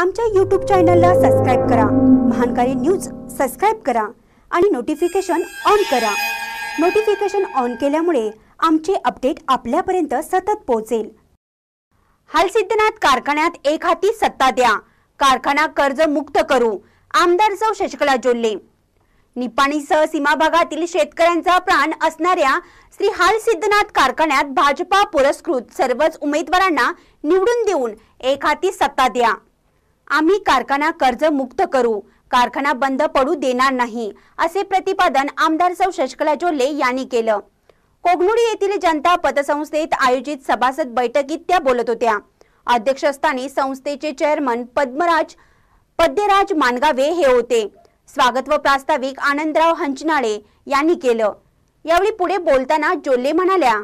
आमच्या यूट्यूब चॅनलला सबस्क्राईब करा महानकारी न्यूज सबस्क्राईब करा आणि नोटिफिकेशन ऑन करा नोटिफिकेशन ऑन केल्यामुळे आमचे अपडेट आपल्यापर्यंत सतत पोहोचेल हालसिद्धनाथ कारखान्यात एक हाती सत्ता द्या कारखाना कर्ज मुक्त करू आमदार सौ शशकला जोल्ले निपाणीसह सीमा भागातील शेतकऱ्यांचा प्राण असणाऱ्या श्री हाल सिद्धनाथ कारखान्यात भाजपा पुरस्कृत सर्वच उमेदवारांना निवडून देऊन एक हाती सत्ता द्या आम्ही कारखाना कर्ज मुक्त करू कारखाना बंद पडू देणार नाही असे प्रतिपादन आमदार सौ शशकला यांनी केलं कोगनुडी येथील जनता पतसंस्थेत आयोजित सभासद बैठकीत त्या बोलत होत्या अध्यक्षस्थानी संस्थेचे चेअरमन पद्मराज पद्यराज मानगावे हे होते स्वागत व प्रास्ताविक आनंदराव हंचनाळे यांनी केलं यावेळी पुढे बोलताना जोल्हे म्हणाल्या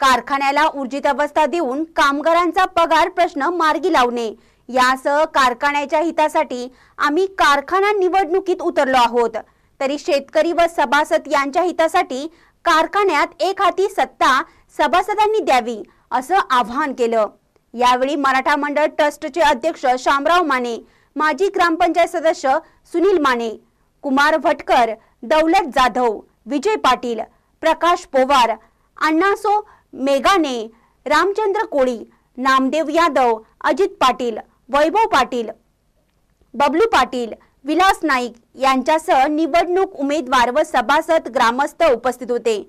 कारखान्याला ऊर्जित अवस्था देऊन कामगारांचा पगार प्रश्न मार्गी लावणे यासह कारखान्याच्या हितासाठी आम्ही कारखाना निवडणुकीत उतरलो आहोत तरी शेतकरी व सभासद यांच्या हितासाठी कारखान्यात एक हाती सत्ता सभासदांनी द्यावी असं आवाहन केलं यावेळी मराठा मंडळ ट्रस्टचे अध्यक्ष शामराव माने माजी ग्रामपंचायत सदस्य सुनील माने कुमार भटकर दौलत जाधव विजय पाटील प्रकाश पोवार अण्णासो मेघाने रामचंद्र कोळी नामदेव यादव अजित पाटील वैभव पाटील बबलू पाटील विलास नाईक यांच्यासह निवडणूक उमेदवार व सभासद ग्रामस्थ उपस्थित होते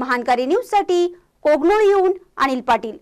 महानकारी न्यूजसाठी कोगनूळ येऊन अनिल पाटील